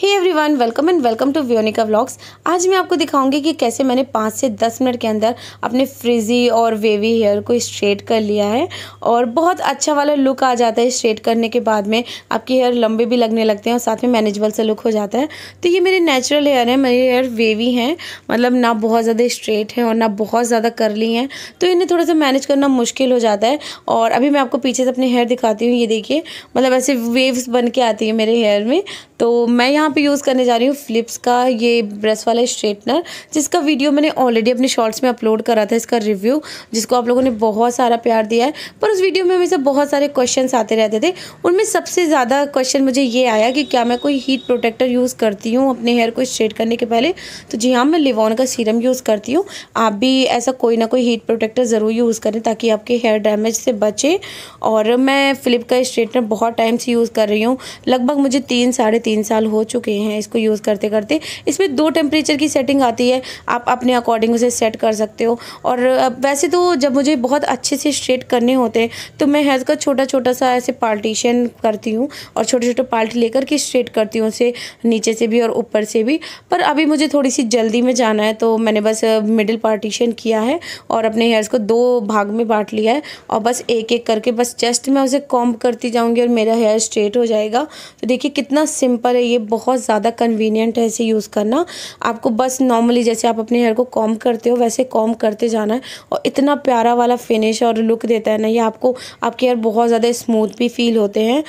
hey everyone welcome and welcome to Vyonika vlogs आज मैं आपको दिखाऊंगी कि कैसे मैंने पाँच से दस मिनट के अंदर अपने फ्रिजी और वेवी हेयर को स्ट्रेट कर लिया है और बहुत अच्छा वाला लुक आ जाता है स्ट्रेट करने के बाद में आपके हेयर लंबे भी लगने लगते हैं और साथ में मैनेजेबल से लुक हो जाता है तो ये मेरे नेचुरल हेयर है मेरे हेयर वेवी हैं मतलब ना बहुत ज़्यादा स्ट्रेट हैं और ना बहुत ज़्यादा करली हैं तो इन्हें थोड़ा सा मैनेज करना मुश्किल हो जाता है और अभी मैं आपको पीछे से अपने हेयर दिखाती हूँ ये देखिए मतलब ऐसे वेव्स बन के आती है मेरे हेयर में तो मैं यहाँ यहाँ पे यूज़ करने जा रही हूँ फ़्लिप्स का ये ब्रश वाला स्ट्रेटनर जिसका वीडियो मैंने ऑलरेडी अपने शॉर्ट्स में अपलोड करा था इसका रिव्यू जिसको आप लोगों ने बहुत सारा प्यार दिया है पर उस वीडियो में हमेशा बहुत सारे क्वेश्चन आते रहते थे उनमें सबसे ज़्यादा क्वेश्चन मुझे ये आया कि क्या मैं कोई हीट प्रोटेक्टर यूज़ करती हूँ अपने हेयर को स्ट्रेट करने के पहले तो जी हाँ मैं लिवॉन का सीरम यूज़ करती हूँ आप भी ऐसा कोई ना कोई हीट प्रोटेक्टर ज़रूर यूज़ करें ताकि आपके हेयर डैमेज से बचे और मैं फ़्लिप का स्ट्रेटनर बहुत टाइम से यूज़ कर रही हूँ लगभग मुझे तीन साढ़े तीन साल हो चुके चुके हैं इसको यूज़ करते करते इसमें दो टेम्परेचर की सेटिंग आती है आप अपने अकॉर्डिंग उसे सेट कर सकते हो और वैसे तो जब मुझे बहुत अच्छे से स्ट्रेट करने होते हैं तो मैं हेयर का छोटा छोटा सा ऐसे पार्टीशन करती हूँ और छोटे छोटे पार्ट लेकर के स्ट्रेट करती हूँ उसे नीचे से भी और ऊपर से भी पर अभी मुझे थोड़ी सी जल्दी में जाना है तो मैंने बस मिडिल पार्टीशन किया है और अपने हेयर्स को दो भाग में बांट लिया है और बस एक एक करके बस जस्ट मैं उसे कॉम्ब करती जाऊँगी और मेरा हेयर स्ट्रेट हो जाएगा तो देखिए कितना सिंपल है ये बहुत बहुत ज़्यादा कन्वीनियंट है इसे यूज़ करना आपको बस नॉर्मली जैसे आप अपने हेयर को कॉम करते हो वैसे कॉम करते जाना है और इतना प्यारा वाला फिनिश और लुक देता है ना ये आपको आपके हेयर बहुत ज़्यादा स्मूथ भी फील होते हैं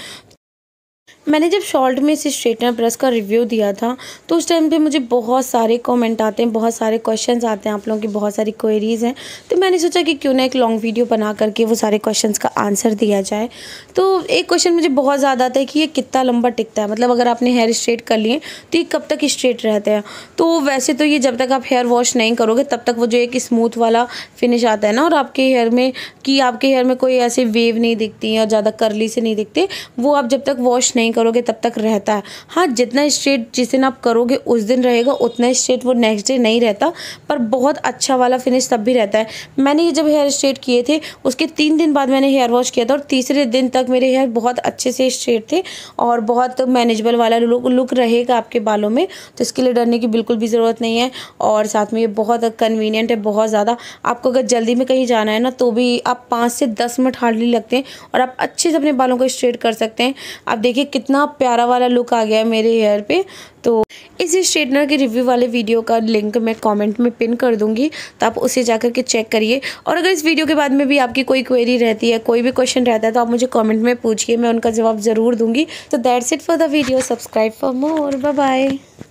मैंने जब शॉर्ट में इस स्ट्रेटनर ब्रश का रिव्यू दिया था तो उस टाइम पे मुझे बहुत सारे कमेंट आते हैं बहुत सारे क्वेश्चंस आते हैं आप लोगों की बहुत सारी क्वेरीज़ हैं तो मैंने सोचा कि क्यों ना एक लॉन्ग वीडियो बना करके वो सारे क्वेश्चंस का आंसर दिया जाए तो एक क्वेश्चन मुझे बहुत ज़्यादा आता है कि ये कितना लंबा टिकता है मतलब अगर आपने हेयर स्ट्रेट कर लिए तो ये कब तक स्ट्रेट रहते हैं तो वैसे तो ये जब तक आप हेयर वॉश नहीं करोगे तब तक वो जो एक स्मूथ वाला फिनिश आता है ना और आपके हेयर में कि आपके हेयर में कोई ऐसे वेव नहीं दिखती है और ज़्यादा करली से नहीं दिखते वो आप जब तक वॉश नहीं करोगे तब तक रहता है हाँ जितना स्ट्रेट जिस दिन आप करोगे उस दिन रहेगा उतना स्ट्रेट वो नेक्स्ट डे नहीं रहता पर बहुत अच्छा वाला फिनिश तब भी रहता है मैंने ये जब हेयर स्ट्रेट किए थे उसके तीन दिन बाद मैंने हेयर वॉश किया था और तीसरे दिन तक मेरे हेयर बहुत अच्छे से स्ट्रेट थे और बहुत मैनेजेबल वाला लुक लुक रहेगा आपके बालों में तो इसके लिए डरने की बिल्कुल भी ज़रूरत नहीं है और साथ में ये बहुत कन्वीनियंट है बहुत ज़्यादा आपको अगर जल्दी में कहीं जाना है ना तो भी आप पाँच से दस मिनट हार्डली लगते हैं और आप अच्छे से अपने बालों को स्ट्रेट कर सकते हैं आप देखिए कितना प्यारा वाला लुक आ गया है मेरे हेयर पे तो इस स्ट्रेटनर के रिव्यू वाले वीडियो का लिंक मैं कमेंट में पिन कर दूंगी तो आप उसे जा करके चेक करिए और अगर इस वीडियो के बाद में भी आपकी कोई क्वेरी रहती है कोई भी क्वेश्चन रहता है तो आप मुझे कमेंट में पूछिए मैं उनका जवाब ज़रूर दूंगी तो that's it for the video subscribe for more bye